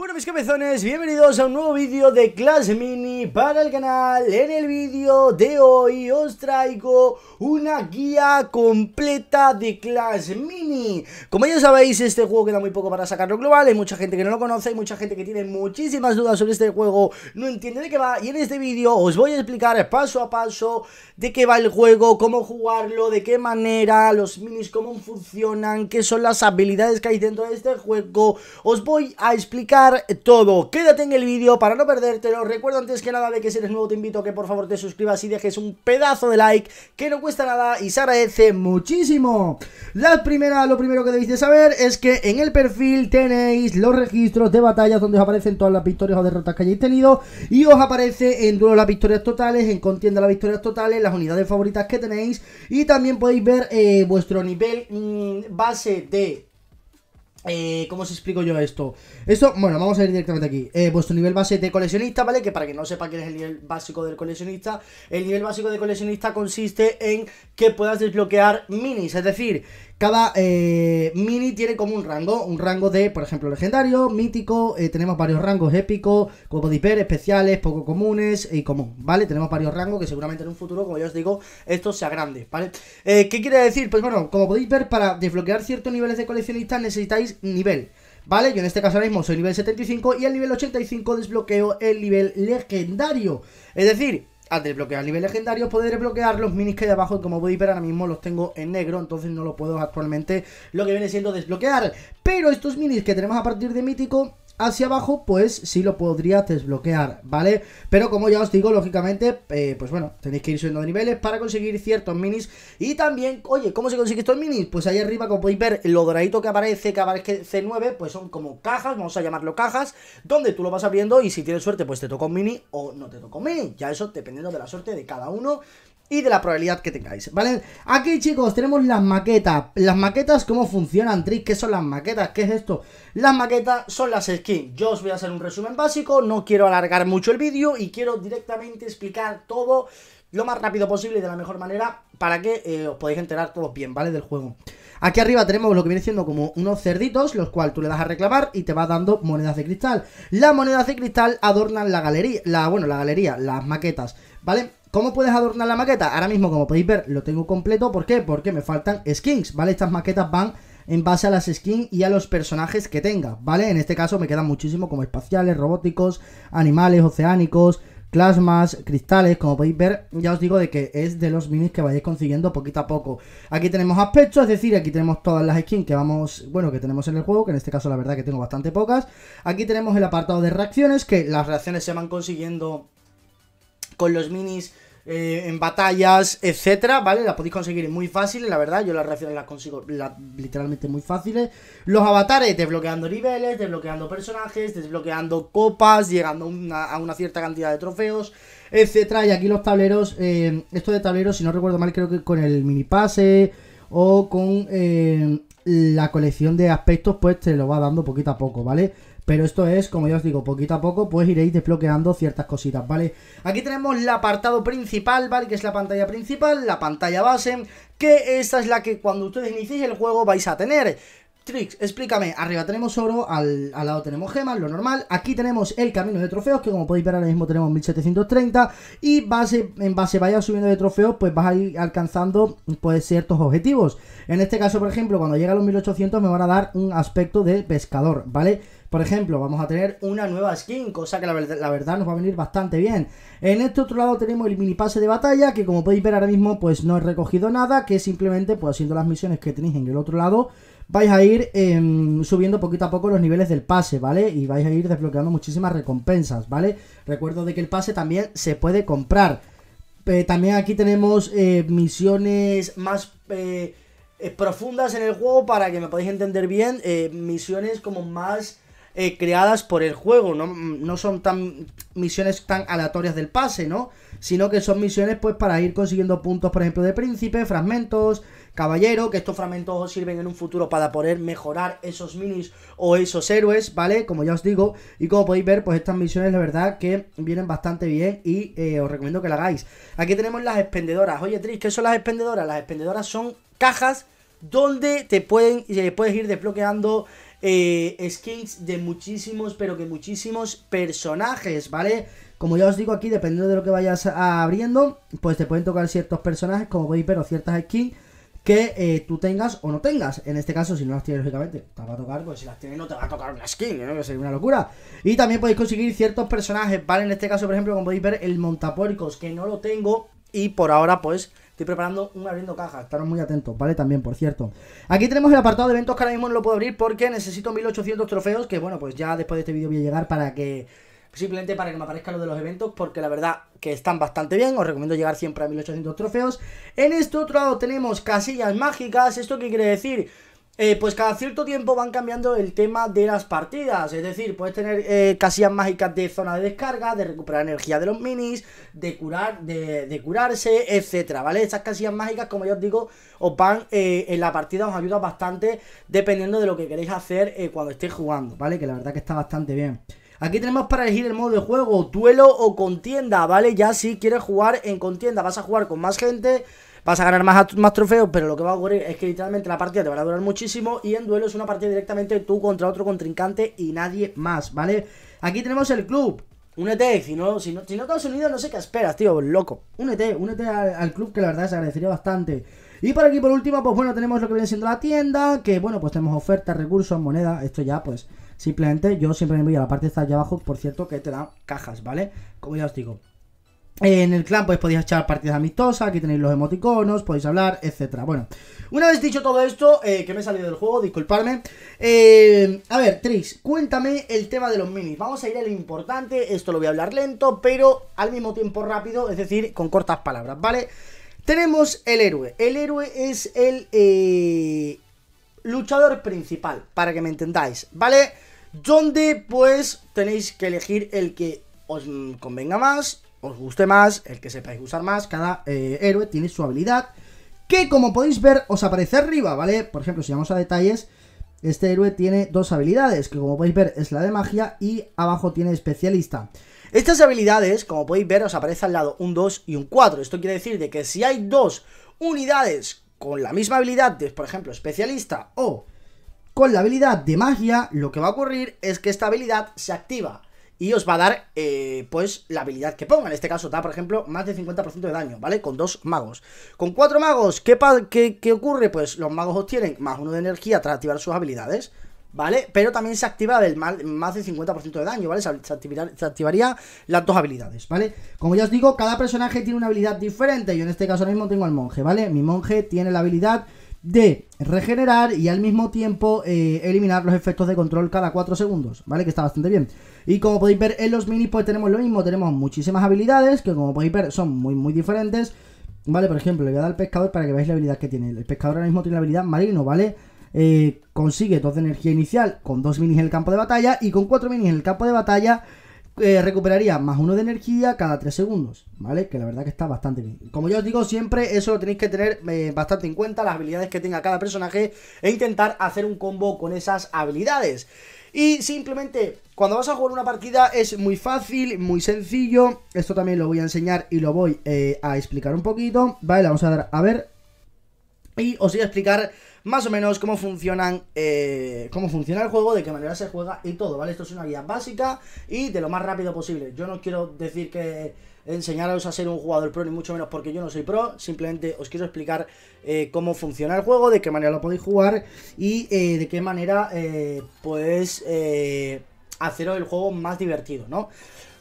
Bueno mis cabezones, bienvenidos a un nuevo vídeo de Clash Mini para el canal En el vídeo de hoy os traigo una guía completa de Clash Mini Como ya sabéis, este juego queda muy poco para sacarlo global Hay mucha gente que no lo conoce, hay mucha gente que tiene muchísimas dudas sobre este juego No entiende de qué va y en este vídeo os voy a explicar paso a paso De qué va el juego, cómo jugarlo, de qué manera, los minis cómo funcionan Qué son las habilidades que hay dentro de este juego Os voy a explicar todo. Quédate en el vídeo para no perdértelo. recuerdo antes que nada de que si eres nuevo te invito a que por favor te suscribas y dejes un pedazo de like que no cuesta nada y se agradece muchísimo. La primera, lo primero que debéis de saber es que en el perfil tenéis los registros de batallas donde os aparecen todas las victorias o derrotas que hayáis tenido y os aparece en duelo las victorias totales, en contienda las victorias totales, las unidades favoritas que tenéis y también podéis ver eh, vuestro nivel mm, base de eh, ¿Cómo os explico yo esto? Esto, bueno, vamos a ir directamente aquí. Eh, vuestro nivel base de coleccionista, ¿vale? Que para que no sepa quién es el nivel básico del coleccionista, el nivel básico de coleccionista consiste en que puedas desbloquear minis, es decir, cada eh, mini tiene como un rango, un rango de, por ejemplo, legendario, mítico, eh, tenemos varios rangos épico, como ver especiales, poco comunes y común, ¿vale? Tenemos varios rangos que seguramente en un futuro, como ya os digo, esto sea grande, ¿vale? Eh, ¿Qué quiere decir? Pues bueno, como podéis ver, para desbloquear ciertos niveles de coleccionistas necesitáis nivel. ¿Vale? Yo en este caso ahora mismo soy nivel 75 y el nivel 85 desbloqueo el nivel legendario. Es decir, al desbloquear nivel legendario podré desbloquear los minis que hay abajo y como podéis ver ahora mismo los tengo en negro, entonces no lo puedo actualmente lo que viene siendo desbloquear. Pero estos minis que tenemos a partir de mítico hacia abajo, pues sí lo podría desbloquear, ¿vale? Pero como ya os digo, lógicamente, eh, pues bueno, tenéis que ir subiendo niveles para conseguir ciertos minis. Y también, oye, ¿cómo se consigue estos minis? Pues ahí arriba, como podéis ver, lo doradito que aparece, que aparece C9, pues son como cajas, vamos a llamarlo cajas, donde tú lo vas abriendo y si tienes suerte, pues te toca un mini o no te toca un mini. Ya eso dependiendo de la suerte de cada uno y de la probabilidad que tengáis, ¿vale? Aquí, chicos, tenemos las maquetas. Las maquetas, ¿cómo funcionan, Trick? ¿Qué son las maquetas? ¿Qué es esto? Las maquetas son las skins. Yo os voy a hacer un resumen básico, no quiero alargar mucho el vídeo y quiero directamente explicar todo lo más rápido posible de la mejor manera para que eh, os podáis enterar todos bien, ¿vale? Del juego. Aquí arriba tenemos lo que viene siendo como unos cerditos, los cuales tú le das a reclamar y te va dando monedas de cristal. Las monedas de cristal adornan la galería, la, bueno, la galería, las maquetas, ¿vale? ¿Cómo puedes adornar la maqueta? Ahora mismo, como podéis ver, lo tengo completo. ¿Por qué? Porque me faltan skins, ¿vale? Estas maquetas van en base a las skins y a los personajes que tenga, ¿vale? En este caso me quedan muchísimo como espaciales, robóticos, animales, oceánicos, plasmas, cristales, como podéis ver, ya os digo de que es de los minis que vayáis consiguiendo poquito a poco. Aquí tenemos aspectos, es decir, aquí tenemos todas las skins que vamos, bueno, que tenemos en el juego, que en este caso la verdad que tengo bastante pocas. Aquí tenemos el apartado de reacciones, que las reacciones se van consiguiendo con los minis eh, en batallas, etcétera, ¿vale? Las podéis conseguir muy fáciles, la verdad. Yo las reacciones las consigo literalmente muy fáciles. Los avatares, desbloqueando niveles, desbloqueando personajes, desbloqueando copas, llegando a una cierta cantidad de trofeos, etcétera. Y aquí los tableros, eh, esto de tableros, si no recuerdo mal, creo que con el mini pase o con eh, la colección de aspectos, pues te lo va dando poquito a poco, ¿vale? Pero esto es, como ya os digo, poquito a poco, pues iréis desbloqueando ciertas cositas, ¿vale? Aquí tenemos el apartado principal, ¿vale? Que es la pantalla principal, la pantalla base, que esta es la que cuando ustedes iniciéis el juego vais a tener explícame. Arriba tenemos oro, al, lado tenemos gemas, lo normal. Aquí tenemos el camino de trofeos, que como podéis ver ahora mismo tenemos 1730. Y base, en base vaya subiendo de trofeos, pues vas a ir alcanzando pues, ciertos objetivos. En este caso, por ejemplo, cuando llega a los 1800 me van a dar un aspecto de pescador, ¿vale? Por ejemplo, vamos a tener una nueva skin, cosa que la verdad, la verdad, nos va a venir bastante bien. En este otro lado tenemos el mini pase de batalla, que como podéis ver ahora mismo, pues no he recogido nada, que simplemente, pues haciendo las misiones que tenéis en el otro lado, vais a ir em, subiendo poquito a poco los niveles del pase, ¿vale? Y vais a ir desbloqueando muchísimas recompensas, ¿vale? Recuerdo de que el pase también se puede comprar. Eh, también aquí tenemos eh, misiones más eh, profundas en el juego para que me podáis entender bien. misiones como más eh, creadas por el juego, ¿no? son tan misiones tan aleatorias del pase, ¿no? Sino que son misiones pues para ir consiguiendo puntos, por ejemplo, de príncipe, fragmentos, caballero, que estos fragmentos sirven en un futuro para poder mejorar esos minis o esos héroes, ¿vale? Como ya os digo, y como podéis ver, pues estas misiones la verdad que vienen bastante bien y eh, os recomiendo que la hagáis. Aquí tenemos las expendedoras. Oye, Tris, ¿qué son las expendedoras? Las expendedoras son cajas donde te pueden, eh, puedes ir desbloqueando eh, skins de muchísimos, pero que muchísimos personajes, ¿vale? Como ya os digo aquí, dependiendo de lo que vayas abriendo, pues te pueden tocar ciertos personajes, como podéis ver, o ciertas skins que eh, tú tengas o no tengas. En este caso, si no las tienes, lógicamente, te va a tocar, pues si las tienes no te va a tocar una skin, que sería una locura. Y también podéis conseguir ciertos personajes, ¿vale? En este caso, por ejemplo, como podéis ver, el montapuercos, que no lo tengo y por ahora, pues Estoy preparando un abriendo caja. Estaros muy atentos, ¿vale? También, por cierto. Aquí tenemos el apartado de eventos que ahora mismo no lo puedo abrir porque necesito 1800 trofeos. Que bueno, pues ya después de este vídeo voy a llegar para que. Simplemente para que me aparezca lo de los eventos, porque la verdad que están bastante bien. Os recomiendo llegar siempre a 1800 trofeos. En este otro lado tenemos casillas mágicas. ¿Esto qué quiere decir? Eh, pues cada cierto tiempo van cambiando el tema de las partidas. Es decir, puedes tener eh, casillas mágicas de zona de descarga, de recuperar energía de los minis, de curar, de, curarse, etcétera, ¿vale? Estas casillas mágicas, como ya os digo, os van eh, en la partida, os ayuda bastante dependiendo de lo que queréis hacer cuando estéis jugando, ¿vale? Que la verdad que está bastante bien. Aquí tenemos para elegir el modo de juego, duelo o contienda, ¿vale? Ya si quieres jugar en contienda, vas a jugar con más gente, vas a ganar más, más trofeos, pero lo que va a ocurrir es que literalmente la partida te va a durar muchísimo y en duelo es una partida directamente tú contra otro contrincante y nadie más, ¿vale? Aquí tenemos el club. Únete, si no, si no, te has unido, no sé qué esperas, tío, loco. Únete, únete al, club que la verdad se agradecería bastante. Y por aquí, por último, pues bueno, tenemos lo que viene siendo la tienda, que bueno, pues tenemos ofertas, recursos, moneda, esto ya pues simplemente yo siempre me voy a la parte de allá abajo, por cierto, que te dan cajas, ¿vale? Como ya os digo, en el clan pues podéis echar partidas amistosas, aquí tenéis los emoticonos, podéis hablar, etcétera. Bueno, una vez dicho todo esto, eh, que me he salido del juego, disculpadme. Eh, a ver, Tris cuéntame el tema de los minis. Vamos a ir a lo importante, esto lo voy a hablar lento, pero al mismo tiempo rápido, es decir, con cortas palabras, ¿vale? Tenemos el héroe. El héroe es el eh, luchador principal, para que me entendáis, ¿vale? Donde pues tenéis que elegir el que os convenga más os guste más, el que sepáis usar más, cada eh, héroe tiene su habilidad, que como podéis ver os aparece arriba, ¿vale? Por ejemplo, si vamos a detalles, este héroe tiene dos habilidades, que como podéis ver es la de magia y abajo tiene especialista. Estas habilidades, como podéis ver, os aparece al lado un 2 y un 4. Esto quiere decir de que si hay dos unidades con la misma habilidad de, por ejemplo, especialista o con la habilidad de magia, lo que va a ocurrir es que esta habilidad se activa y os va a dar, eh, pues, la habilidad que ponga. En este caso da, por ejemplo, más de 50% de daño, ¿vale? Con dos magos. Con cuatro magos, ¿qué, qué, ocurre? Pues los magos obtienen más uno de energía tras activar sus habilidades, ¿vale? Pero también se activa del mal, más de 50% de daño, ¿vale? Se, se, activaría las dos habilidades, ¿vale? Como ya os digo, cada personaje tiene una habilidad diferente. Yo en este caso ahora mismo tengo al monje, ¿vale? Mi monje tiene la habilidad de regenerar y al mismo tiempo eh, eliminar los efectos de control cada 4 segundos, ¿vale? Que está bastante bien. Y como podéis ver en los minis, pues tenemos lo mismo, tenemos muchísimas habilidades que como podéis ver son muy muy diferentes, ¿vale? Por ejemplo, le voy a dar al pescador para que veáis la habilidad que tiene. El pescador ahora mismo tiene la habilidad marino, ¿vale? Eh, consigue 2 de energía inicial con 2 minis en el campo de batalla y con 4 minis en el campo de batalla eh, recuperaría más uno de energía cada 3 segundos, ¿vale? Que la verdad que está bastante bien. Como yo os digo siempre, eso lo tenéis que tener eh, bastante en cuenta, las habilidades que tenga cada personaje e intentar hacer un combo con esas habilidades. Y simplemente, cuando vas a jugar una partida es muy fácil, muy sencillo. Esto también lo voy a enseñar y lo voy eh, a explicar un poquito. Vale, vamos a dar a ver. Y os voy a explicar más o menos cómo funcionan, eh, cómo funciona el juego, de qué manera se juega y todo, ¿vale? Esto es una guía básica y de lo más rápido posible. Yo no quiero decir que enseñaros a ser un jugador pro, ni mucho menos porque yo no soy pro, simplemente os quiero explicar eh, cómo funciona el juego, de qué manera lo podéis jugar y eh, de qué manera, pues, haceros el juego más divertido, ¿no?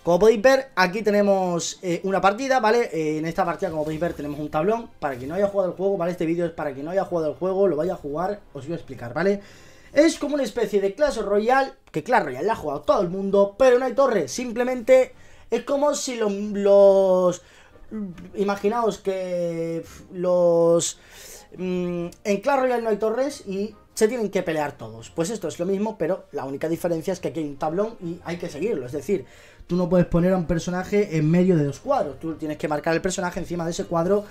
Como podéis ver, aquí tenemos eh, una partida, ¿vale? Eh, en esta partida, como podéis ver, tenemos un tablón. Para quien no haya jugado el juego, ¿vale? Este vídeo es para quien no haya jugado el juego, lo vaya a jugar, os voy a explicar, ¿vale? Es como una especie de Clash Royale, que Clash Royale la ha jugado todo el mundo, pero no hay torres. Simplemente es como si los... imaginaos que los... Mm, en Clash Royale no hay torres y se tienen que pelear todos. Pues esto es lo mismo, pero la única diferencia es que aquí hay un tablón y hay que seguirlo. Es decir, tú no puedes poner a un personaje en medio de dos cuadros. Tú tienes que marcar el personaje encima de ese cuadro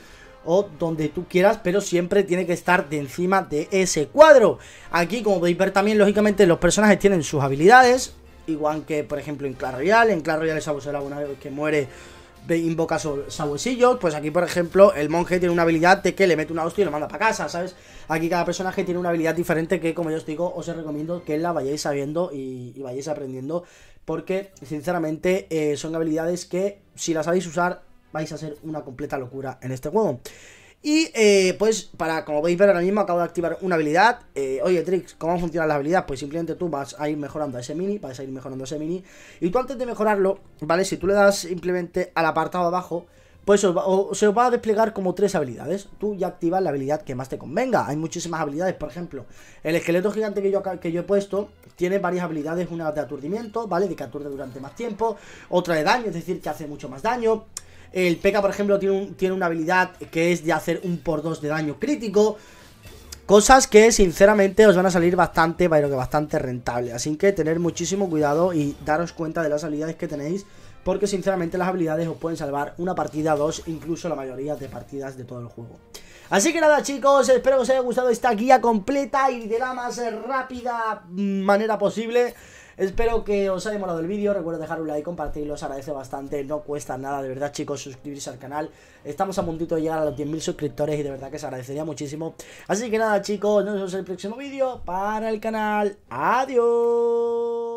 o donde tú quieras, pero siempre tiene que estar de encima de ese cuadro. Aquí, como podéis ver también, lógicamente los personajes tienen sus habilidades, igual que, por ejemplo, en Clash Royale. En Clash Royale se de una vez que muere invoca invoca sabuesillos. Pues aquí, por ejemplo, el monje tiene una habilidad de que le mete una hostia y lo manda para casa, ¿sabes? Aquí cada personaje tiene una habilidad diferente que, como yo os digo, os recomiendo que la vayáis sabiendo y, vayáis aprendiendo. Porque, sinceramente, eh, son habilidades que, si las sabéis usar, vais a ser una completa locura en este juego. Y eh, pues, para, como podéis ver ahora mismo, acabo de activar una habilidad. Eh, oye, Trix, ¿cómo funciona la habilidad? Pues simplemente tú vas a ir mejorando a ese mini, vas a ir mejorando a ese mini. Y tú antes de mejorarlo, ¿vale? Si tú le das simplemente al apartado abajo, pues se os va a desplegar como tres habilidades. Tú ya activas la habilidad que más te convenga. Hay muchísimas habilidades, por ejemplo, el esqueleto gigante que yo, que yo he puesto tiene varias habilidades. Una de aturdimiento, ¿vale? De que aturde durante más tiempo. Otra de daño, es decir, que hace mucho más daño. El P.K. por ejemplo, tiene, una habilidad que es de hacer un por 2 de daño crítico. Cosas que sinceramente os van a salir bastante, pero que bastante rentable. Así que tener muchísimo cuidado y daros cuenta de las habilidades que tenéis. Porque sinceramente las habilidades os pueden salvar una partida, dos, incluso la mayoría de partidas de todo el juego. Así que nada chicos, espero que os haya gustado esta guía completa y de la más rápida manera posible. Espero que os haya molado el vídeo, Recuerdo dejar un like, compartirlo, os agradece bastante, no cuesta nada, de verdad chicos, suscribirse al canal. Estamos a puntito de llegar a los 10.000 suscriptores y de verdad que se agradecería muchísimo. Así que nada chicos, nos vemos en el próximo vídeo para el canal. Adiós.